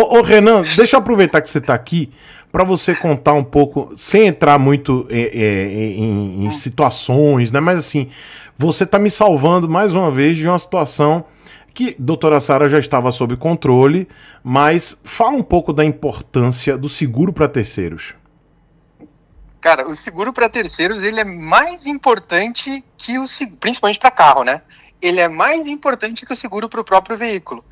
Ô, ô, Renan, deixa eu aproveitar que você está aqui para você contar um pouco, sem entrar muito é, é, é em, em, é. situações, né? Mas assim, você está me salvando mais uma vez de uma situação que doutora Sara já estava sob controle, mas fala um pouco da importância do seguro para terceiros. Cara, o seguro para terceiros ele é mais importante que o principalmente para carro, né? Ele é mais importante que o seguro para o próprio veículo.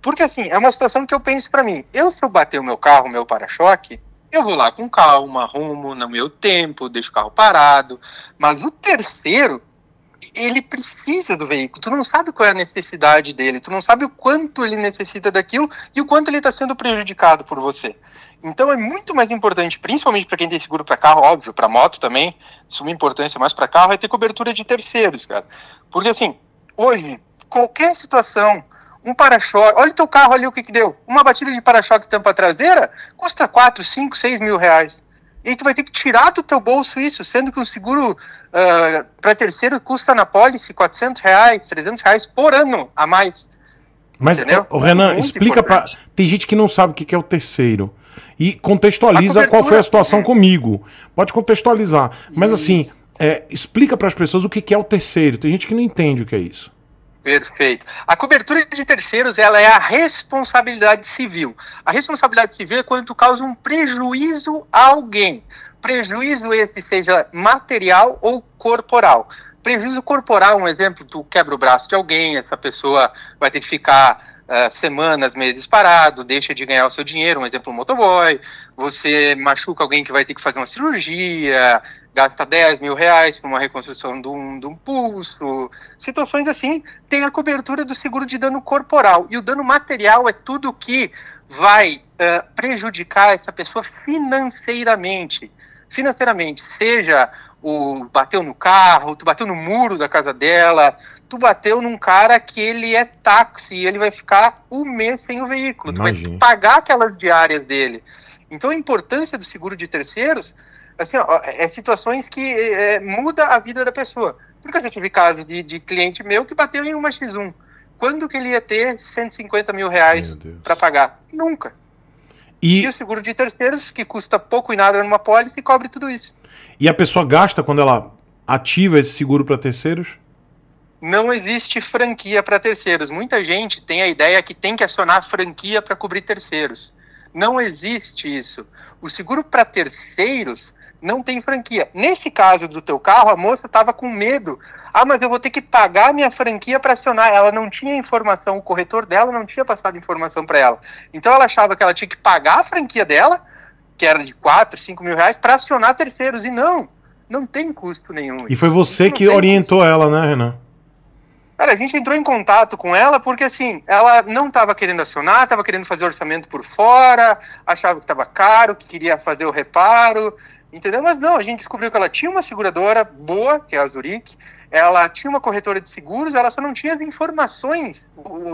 Porque assim, é uma situação que eu penso para mim. Eu, se eu bater o meu carro, meu para-choque, eu vou lá com calma, arrumo no meu tempo, deixo o carro parado. Mas o terceiro, ele precisa do veículo. Tu não sabe qual é a necessidade dele, tu não sabe o quanto ele necessita daquilo e o quanto ele está sendo prejudicado por você. Então é muito mais importante, principalmente para quem tem seguro para carro, óbvio, para moto também, suma importância mais para carro, é ter cobertura de terceiros, cara. Porque assim, hoje, qualquer situação um para-choque. Olha o teu carro ali, o que que deu? Uma batida de para-choque tampa traseira custa 4, 5, 6 mil reais. E tu vai ter que tirar do teu bolso isso, sendo que um seguro uh, ah, para terceiro custa na pólice 400 reais, 300 reais por ano a mais. Mas, Entendeu? o Renan, é explica para Tem gente que não sabe o que é o terceiro. E contextualiza qual foi a situação é. comigo. Pode contextualizar. Mas, assim, isso. assim, é, explica para as pessoas o que é o terceiro. Tem gente que não entende o que é isso. Perfeito. A cobertura de terceiros ela é a responsabilidade civil. A responsabilidade civil é quando tu causa um prejuízo a alguém. Prejuízo esse seja material ou corporal. Prejuízo corporal, um exemplo, tu quebra o braço de alguém, essa pessoa vai ter que ficar uh, semanas, meses parado, deixa de ganhar o seu dinheiro, um exemplo, um motoboy, você machuca alguém que vai ter que fazer uma cirurgia, gasta 10 mil reais para uma reconstrução de um, de um pulso, situações assim, tem a cobertura do seguro de dano corporal, e o dano material é tudo que vai uh, prejudicar essa pessoa financeiramente, financeiramente, seja o bateu no carro, tu bateu no muro da casa dela, tu bateu num cara que ele é táxi e ele vai ficar um mês sem o veículo. Imagina. Tu vai pagar aquelas diárias dele. Então a importância do seguro de terceiros, assim, ó, é, é situações que é, é, muda a vida da pessoa. Porque eu já tive caso de, de cliente meu que bateu em uma X1. Quando que ele ia ter 150 mil reais para pagar? Nunca. E... e... o seguro de terceiros, que custa pouco e nada numa pólice, cobre tudo isso. E a pessoa gasta quando ela ativa esse seguro para terceiros? não existe franquia para terceiros. Muita gente tem a ideia que tem que acionar a franquia para cobrir terceiros. Não existe isso. O seguro para terceiros não tem franquia. Nesse caso do teu carro, a moça estava com medo. Ah, mas eu vou ter que pagar minha franquia para acionar. Ela não tinha informação, o corretor dela não tinha passado informação para ela. Então ela achava que ela tinha que pagar a franquia dela, que era de 4, 5 mil reais, para acionar terceiros. E não, não tem custo nenhum. E foi você que orientou custo. ela, né, Renan? Cara, a gente entrou em contato com ela porque, assim, ela não estava querendo acionar, estava querendo fazer orçamento por fora, achava que estava caro, que queria fazer o reparo, entendeu? Mas não, a gente descobriu que ela tinha uma seguradora boa, que é a Zurich, ela tinha uma corretora de seguros, ela só não tinha as informações,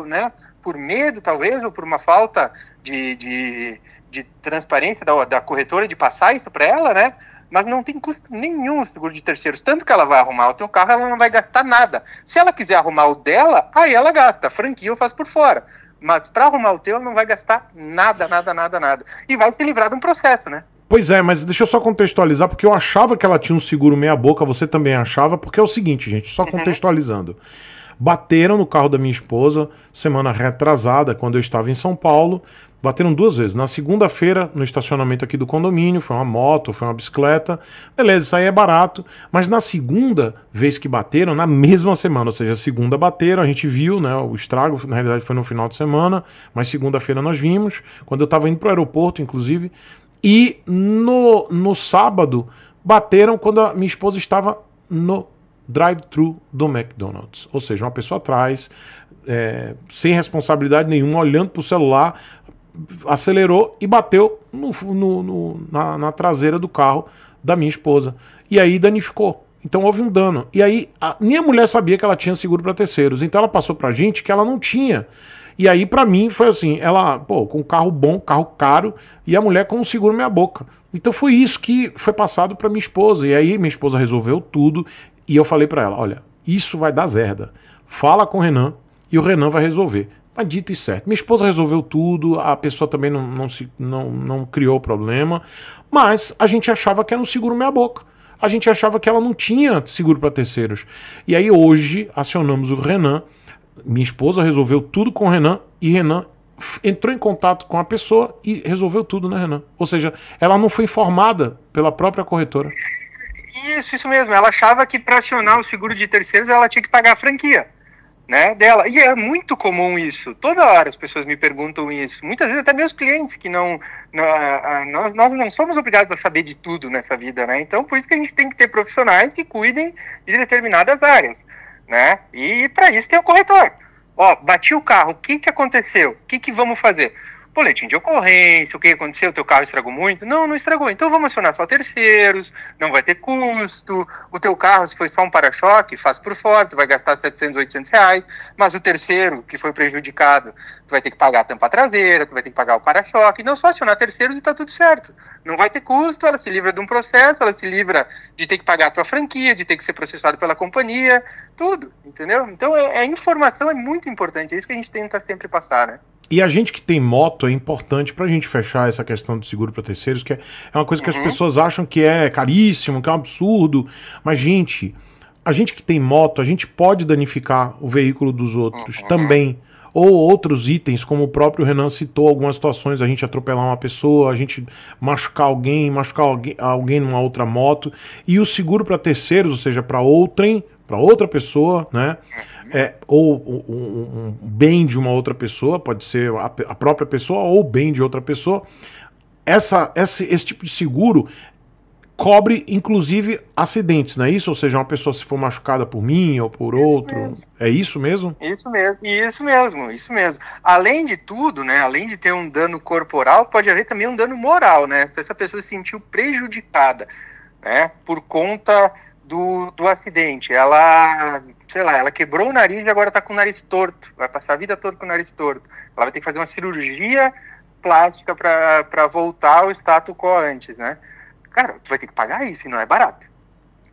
né? Por medo, talvez, ou por uma falta de, de, de transparência da, da corretora de passar isso para ela, né? mas não tem custo nenhum o seguro de terceiros. Tanto que ela vai arrumar o teu carro, ela não vai gastar nada. Se ela quiser arrumar o dela, aí ela gasta. A franquia eu faço por fora. Mas para arrumar o teu, ela não vai gastar nada, nada, nada, nada. E vai se livrar de um processo, né? Pois é, mas deixa eu só contextualizar, porque eu achava que ela tinha um seguro meia-boca, você também achava, porque é o seguinte, gente, só uhum. contextualizando. Bateram no carro da minha esposa semana retrasada, quando eu estava em São Paulo. Bateram duas vezes. Na segunda-feira, no estacionamento aqui do condomínio, foi uma moto, foi uma bicicleta. Beleza, isso aí é barato. Mas na segunda vez que bateram, na mesma semana, ou seja, segunda bateram, a gente viu, né? O estrago, na realidade, foi no final de semana, mas segunda-feira nós vimos. Quando eu estava indo para o aeroporto, inclusive. E no, no sábado, bateram quando a minha esposa estava no drive-thru do McDonald's. Ou seja, uma pessoa atrás, é, sem responsabilidade nenhuma, olhando para o celular, acelerou e bateu no, no, no na, na, traseira do carro da minha esposa. E aí danificou. Então houve um dano. E aí a, nem a mulher sabia que ela tinha seguro para terceiros. Então ela passou para gente que ela não tinha. E aí para mim foi assim, ela, pô, com um carro bom, carro caro, e a mulher com um seguro minha boca. Então foi isso que foi passado para minha esposa. E aí minha esposa resolveu tudo e eu falei para ela, olha, isso vai dar zerda. Fala com o Renan e o Renan vai resolver. Mas dito e certo. Minha esposa resolveu tudo, a pessoa também não, não, se, não, não criou problema, mas a gente achava que era um seguro meia-boca. A gente achava que ela não tinha seguro para terceiros. E aí hoje acionamos o Renan. Minha esposa resolveu tudo com o Renan e Renan entrou em contato com a pessoa e resolveu tudo, né, Renan? Ou seja, ela não foi informada pela própria corretora. Isso, isso mesmo. Ela achava que para acionar o seguro de terceiros ela tinha que pagar a franquia né, dela. E é muito comum isso. Toda hora as pessoas me perguntam isso. Muitas vezes até meus clientes que não, não a, a, nós, nós não somos obrigados a saber de tudo nessa vida, né? Então, por isso que a gente tem que ter profissionais que cuidem de determinadas áreas, né? E para isso tem o corretor. Ó, bati o carro, o que que aconteceu? O que que vamos fazer? boletim de ocorrência, o que aconteceu, o teu carro estragou muito? Não, não estragou. Então vamos acionar só terceiros, não vai ter custo, o teu carro, se foi só um para-choque, faz por fora, tu vai gastar 700, 800 reais, mas o terceiro que foi prejudicado, tu vai ter que pagar a tampa traseira, tu vai ter que pagar o para-choque, não só acionar terceiros e tá tudo certo. Não vai ter custo, ela se livra de um processo, ela se livra de ter que pagar a tua franquia, de ter que ser processado pela companhia, tudo, entendeu? Então é, a informação é muito importante, é isso que a gente tenta sempre passar, né? E a gente que tem moto é importante para a gente fechar essa questão do seguro para terceiros, que é, é uma coisa que uhum. as pessoas acham que é caríssimo, que é um absurdo. Mas, gente, a gente que tem moto, a gente pode danificar o veículo dos outros uhum. também. Ou outros itens, como o próprio Renan citou, algumas situações, a gente atropelar uma pessoa, a gente machucar alguém, machucar alguém, alguém numa outra moto. E o seguro para terceiros, ou seja, para outrem, para outra pessoa, né? Uhum. É, ou um, um, bem de uma outra pessoa, pode ser a, a própria pessoa ou o bem de outra pessoa. Essa, esse, esse tipo de seguro cobre, inclusive, acidentes, não é isso? Ou seja, uma pessoa se for machucada por mim ou por isso outro. Mesmo. É isso mesmo? Isso mesmo, isso mesmo, isso mesmo. Além de tudo, né? Além de ter um dano corporal, pode haver também um dano moral, né? Se essa pessoa se sentiu prejudicada, né? Por conta do, do acidente. Ela, sei lá, ela quebrou o nariz e agora está com o nariz torto. Vai passar a vida toda com o nariz torto. Ela vai ter que fazer uma cirurgia plástica para voltar ao status quo antes, né? Cara, tu vai ter que pagar isso e não é barato.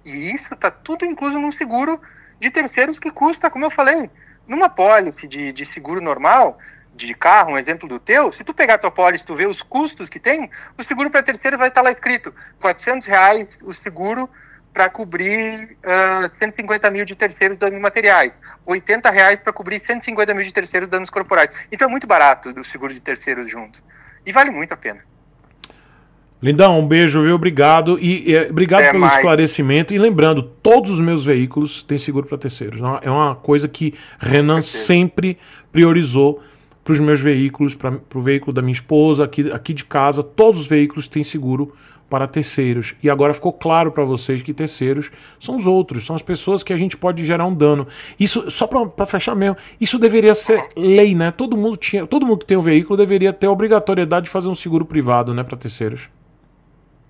E isso tá tudo incluso num seguro de terceiros que custa, como eu falei, numa pólice de, de seguro normal, de carro, um exemplo do teu, se tu pegar tua pólice, tu vê os custos que tem, o seguro para terceiro vai estar tá lá escrito, 400 reais o seguro para cobrir uh, ah, 150 mil de terceiros danos materiais, 80 reais para cobrir 150 mil de terceiros danos corporais. Então é muito barato o seguro de terceiros junto. E vale muito a pena. Lindão, um beijo, viu? Obrigado. E, e obrigado Até pelo mais. esclarecimento. E lembrando, todos os meus veículos têm seguro para terceiros. É uma coisa que Renan sempre priorizou para os meus veículos, para o veículo da minha esposa, aqui, aqui de casa. Todos os veículos têm seguro para terceiros. E agora ficou claro para vocês que terceiros são os outros, são as pessoas que a gente pode gerar um dano. Isso, só para fechar mesmo, isso deveria ser lei, né? Todo mundo, tinha, todo mundo que tem um veículo deveria ter a obrigatoriedade de fazer um seguro privado, né, para terceiros.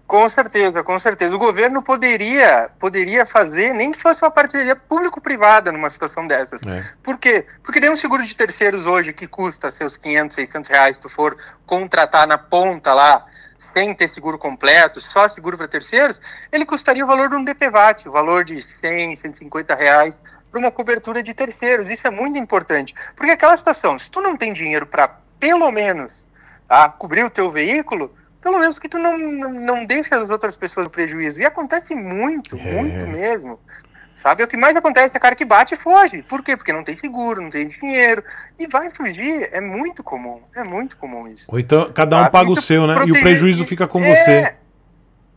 Com certeza, com certeza. O governo poderia, poderia fazer, nem que fosse uma parceria público-privada numa situação dessas. É. Por quê? Porque tem um seguro de terceiros hoje que custa seus 500, 600 reais, se tu for contratar na ponta lá, sem ter seguro completo, só seguro para terceiros, ele custaria o valor de um DPVAT, o valor de 100, 150 reais para uma cobertura de terceiros. Isso é muito importante, porque aquela situação, se tu não tem dinheiro para pelo menos tá, cobrir o teu veículo, pelo menos que tu não, não, não deixa as outras pessoas prejuízo. E acontece muito, é. muito mesmo. Sabe? É o que mais acontece é cara que bate e foge. Por quê? Porque não tem seguro, não tem dinheiro. E vai fugir. É muito comum. É muito comum isso. Ou então cada um sabe? paga isso o seu, né? E o prejuízo fica com é... você.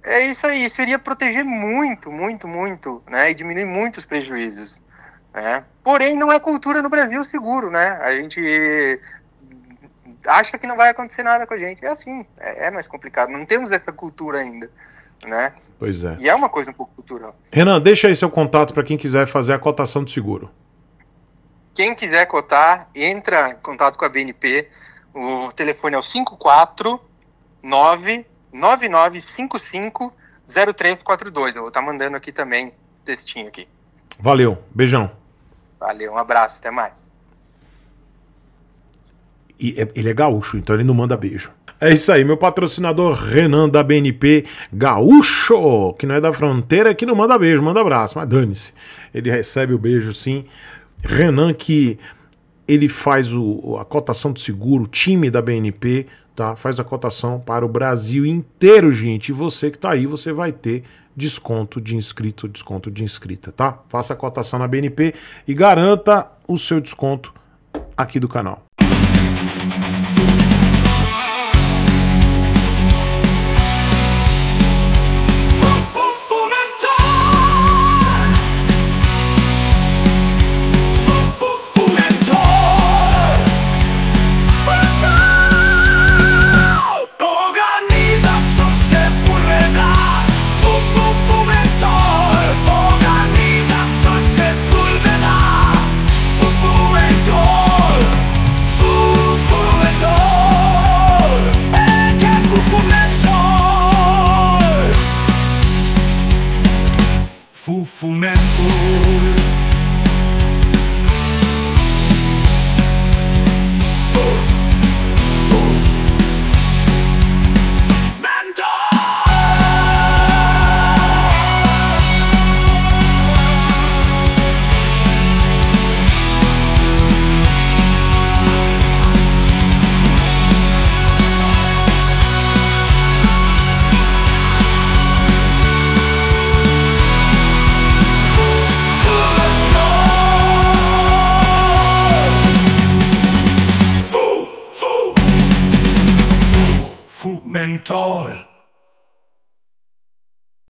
É isso aí. Isso iria proteger muito, muito, muito, né? E diminuir muito os prejuízos. Né? Porém, não é cultura no Brasil seguro, né? A gente acha que não vai acontecer nada com a gente. É assim, é, é mais complicado. Não temos essa cultura ainda né? Pois é. E é uma coisa um pouco cultural. Renan, deixa aí seu contato para quem quiser fazer a cotação do seguro. Quem quiser cotar, entra em contato com a BNP. O telefone é o 549 9955 0342. Eu vou estar tá mandando aqui também textinho aqui. Valeu, beijão. Valeu, um abraço, até mais. E é, ele é gaúcho, então ele não manda beijo. É isso aí, meu patrocinador Renan da BNP Gaúcho, que não é da fronteira, que não manda beijo, manda abraço, mas dane-se. Ele recebe o beijo sim. Renan que ele faz o, a cotação do seguro, o time da BNP, tá? Faz a cotação para o Brasil inteiro, gente. E você que tá aí, você vai ter desconto de inscrito, desconto de inscrita, tá? Faça a cotação na BNP e garanta o seu desconto aqui do canal. momento